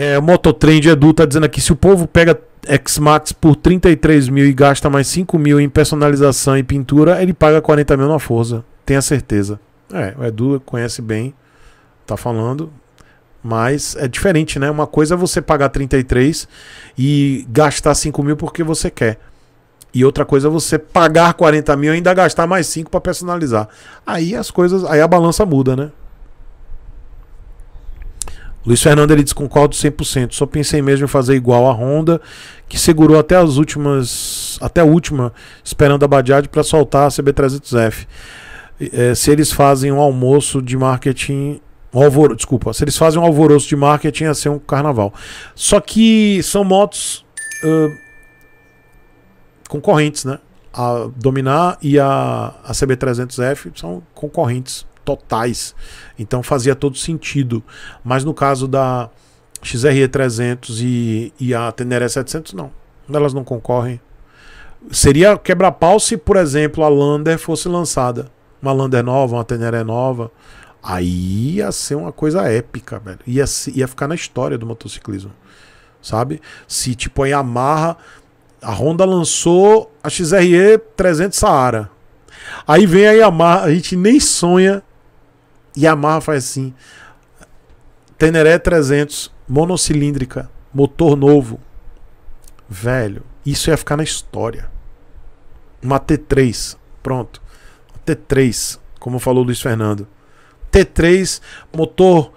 É, o Mototrend Edu tá dizendo aqui: se o povo pega X-Max por 33 mil e gasta mais 5 mil em personalização e pintura, ele paga 40 mil na Forza. Tenha certeza. É, o Edu conhece bem, tá falando. Mas é diferente, né? Uma coisa é você pagar 33 e gastar 5 mil porque você quer. E outra coisa é você pagar 40 mil e ainda gastar mais 5 para personalizar. Aí as coisas, aí a balança muda, né? Luiz Fernando ele diz concordo 100%. Só pensei mesmo em fazer igual a Honda, que segurou até as últimas, até a última, esperando a Bajaj para soltar a CB300F. É, se eles fazem um almoço de marketing, um alvor, desculpa, se eles fazem um alvoroço de marketing ia ser um carnaval. Só que são motos uh, concorrentes, né? A Dominar e a, a CB300F são concorrentes totais. Então fazia todo sentido. Mas no caso da XRE300 e, e a Teneré 700, não. Elas não concorrem. Seria quebra-pau se, por exemplo, a Lander fosse lançada. Uma Lander nova, uma Teneré nova. Aí ia ser uma coisa épica, velho. Ia, ia ficar na história do motociclismo. Sabe? Se, tipo, a Yamaha. A Honda lançou a XRE 300 Saara. Aí vem a Yamaha, a gente nem sonha Yamaha faz assim. Teneré 300, monocilíndrica, motor novo. Velho, isso ia ficar na história. Uma T3, pronto. T3, como falou Luiz Fernando. T3, motor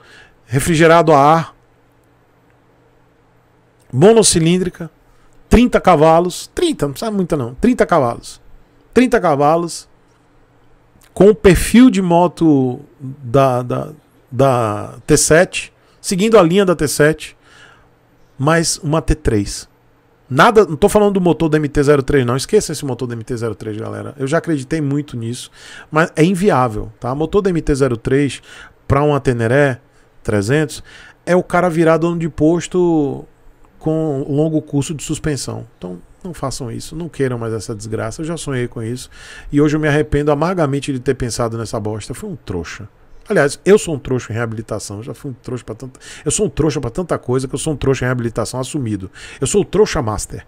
refrigerado a ar, monocilíndrica, 30 cavalos, 30, não precisa muito não, 30 cavalos. 30 cavalos, com o perfil de moto da, da, da T7, seguindo a linha da T7, mas uma T3. Nada, não estou falando do motor da MT-03 não, esqueça esse motor da MT-03, galera. Eu já acreditei muito nisso, mas é inviável, tá? Motor da MT-03 para uma Teneré 300 é o cara virar dono de posto com longo curso de suspensão. Então, não façam isso, não queiram mais essa desgraça. Eu já sonhei com isso. E hoje eu me arrependo amargamente de ter pensado nessa bosta. Foi um trouxa. Aliás, eu sou um trouxa em reabilitação. Eu já fui um trouxa para tanta. Eu sou um trouxa para tanta coisa que eu sou um trouxa em reabilitação assumido. Eu sou o trouxa master.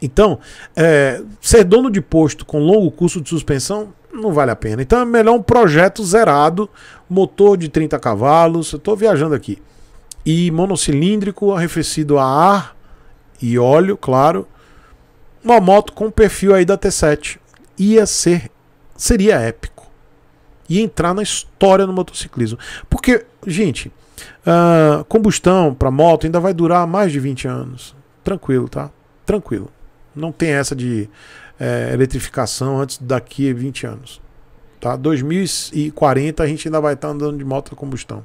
Então, é, ser dono de posto com longo curso de suspensão não vale a pena. Então é melhor um projeto zerado, motor de 30 cavalos. Eu estou viajando aqui. E monocilíndrico, arrefecido a ar e óleo, claro uma moto com o perfil aí da T7 ia ser seria épico. e entrar na história do motociclismo. Porque, gente, uh, combustão para moto ainda vai durar mais de 20 anos. Tranquilo, tá? Tranquilo. Não tem essa de é, eletrificação antes daqui 20 anos. Tá? 2040 a gente ainda vai estar tá andando de moto a combustão.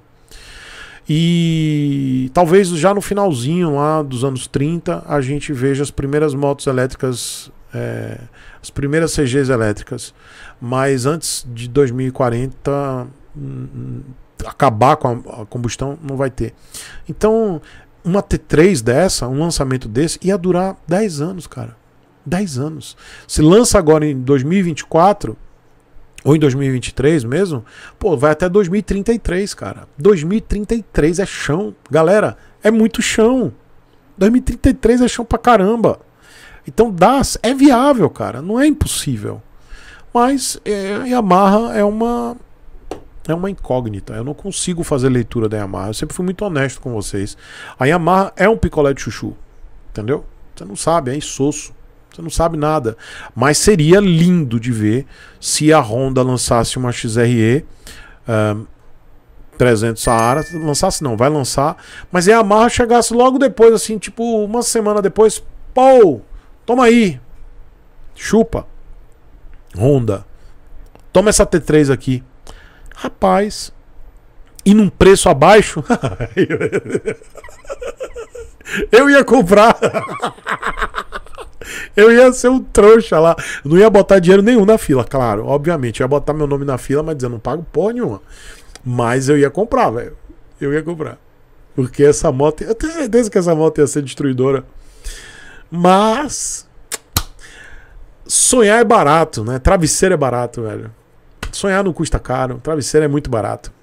E talvez já no finalzinho lá dos anos 30 a gente veja as primeiras motos elétricas, é, as primeiras CGs elétricas. Mas antes de 2040 hum, acabar com a, a combustão não vai ter. Então, uma T3 dessa, um lançamento desse, ia durar 10 anos, cara. 10 anos. Se lança agora em 2024, ou em 2023 mesmo, pô, vai até 2033, cara. 2033 é chão. Galera, é muito chão. 2033 é chão pra caramba. Então dá, é viável, cara, não é impossível. Mas é, Yamaha é uma é uma incógnita. Eu não consigo fazer leitura da Yamaha. Eu sempre fui muito honesto com vocês. A Yamaha é um picolé de chuchu, entendeu? Você não sabe, é insosso. Você não sabe nada. Mas seria lindo de ver se a Honda lançasse uma XRE uh, 300 Saara. Lançasse não, vai lançar. Mas é a Marra chegasse logo depois, assim, tipo uma semana depois. Pô, toma aí. Chupa. Honda. Toma essa T3 aqui. Rapaz. E num preço abaixo? Eu ia comprar. eu ia ser um trouxa lá. não ia botar dinheiro nenhum na fila, claro, obviamente. Eu ia botar meu nome na fila, mas dizendo não pago porra nenhuma. Mas eu ia comprar, velho. Eu ia comprar. Porque essa moto. Eu tenho certeza que essa moto ia ser destruidora. Mas. Sonhar é barato, né? Travesseiro é barato, velho. Sonhar não custa caro. Travesseiro é muito barato.